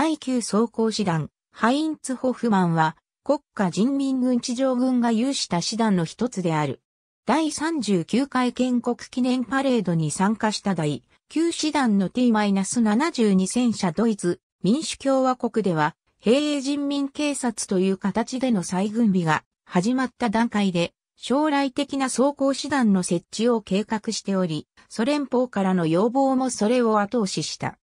第9装甲師団、ハインツ・ホフマンは、国家人民軍地上軍が有した師団の一つである。第39回建国記念パレードに参加した第9師団の T-72 戦車ドイツ民主共和国では、平営人民警察という形での再軍備が始まった段階で、将来的な装甲師団の設置を計画しており、ソ連邦からの要望もそれを後押しした。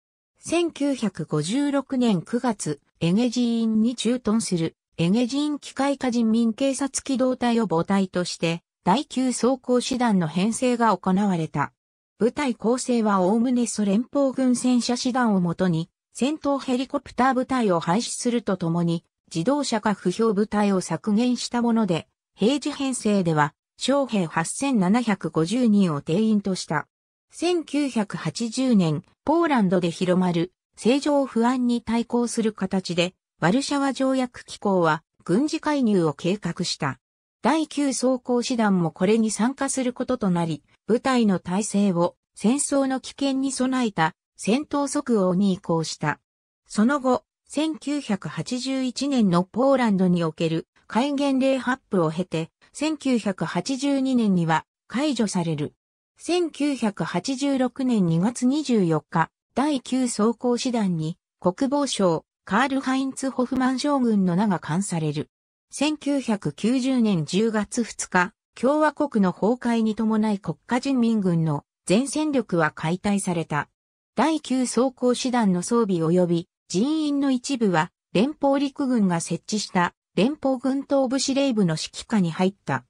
1956年9月、エゲ寺院に駐屯する、エゲ寺院機械化人民警察機動隊を母体として、第9装甲師団の編成が行われた。部隊構成はおおむねソ連邦軍戦車師団をもとに、戦闘ヘリコプター部隊を廃止するとともに、自動車化不評部隊を削減したもので、平時編成では、将兵8750人を定員とした。1980年、ポーランドで広まる正常不安に対抗する形で、ワルシャワ条約機構は軍事介入を計画した。第9装甲師団もこれに参加することとなり、部隊の体制を戦争の危険に備えた戦闘即応に移行した。その後、1981年のポーランドにおける戒厳令発布を経て、1982年には解除される。1986年2月24日、第9装甲師団に国防省カール・ハインツ・ホフマン将軍の名が冠される。1990年10月2日、共和国の崩壊に伴い国家人民軍の全戦力は解体された。第9装甲師団の装備及び人員の一部は連邦陸軍が設置した連邦軍東部司令部の指揮下に入った。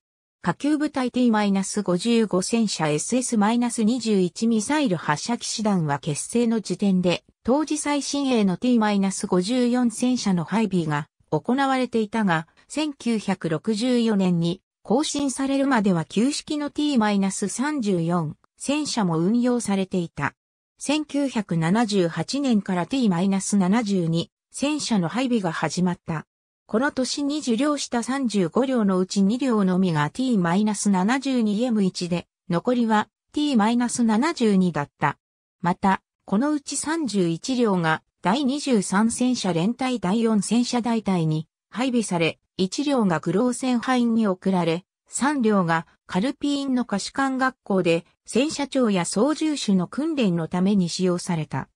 火球部隊 T-55 戦車 SS-21 ミサイル発射騎士団は結成の時点で、当時最新鋭の T-54 戦車の配備が行われていたが、1964年に更新されるまでは旧式の T-34 戦車も運用されていた。1978年から T-72 戦車の配備が始まった。この年に受領した35両のうち2両のみが t-72m1 で、残りは t-72 だった。また、このうち31両が第23戦車連隊第4戦車大隊に配備され、1両がグロー戦範囲に送られ、3両がカルピーンの可視官学校で戦車長や操縦手の訓練のために使用された。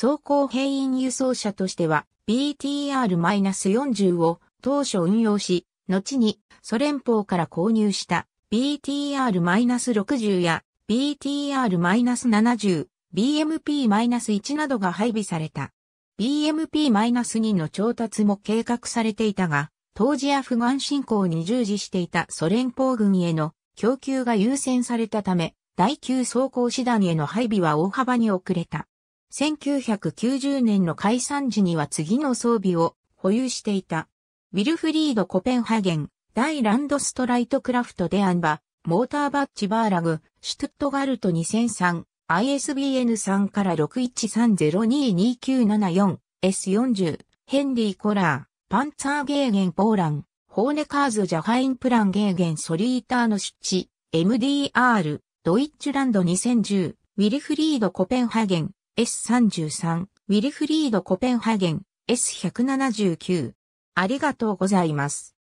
走行兵員輸送車としては BTR-40 を当初運用し、後にソ連邦から購入した BTR-60 や BTR-70、BMP-1 などが配備された。BMP-2 の調達も計画されていたが、当時アフガン侵攻に従事していたソ連邦軍への供給が優先されたため、第9装甲師団への配備は大幅に遅れた。1990年の解散時には次の装備を保有していた。ウィルフリード・コペンハゲン、大ランドストライトクラフトデ・アンバ、モーターバッチバーラグ、シュトゥットガルト2003、ISBN3 から 613022974S40、ヘンリー・コラー、パンツァーゲーゲン・ポーラン、ホーネカーズ・ジャハイン・プランゲーゲン・ソリーターの出地、MDR、ドイッチュランド2010、ウィルフリード・コペンハゲン、S33、ウィルフリード・コペンハーゲン、S179。ありがとうございます。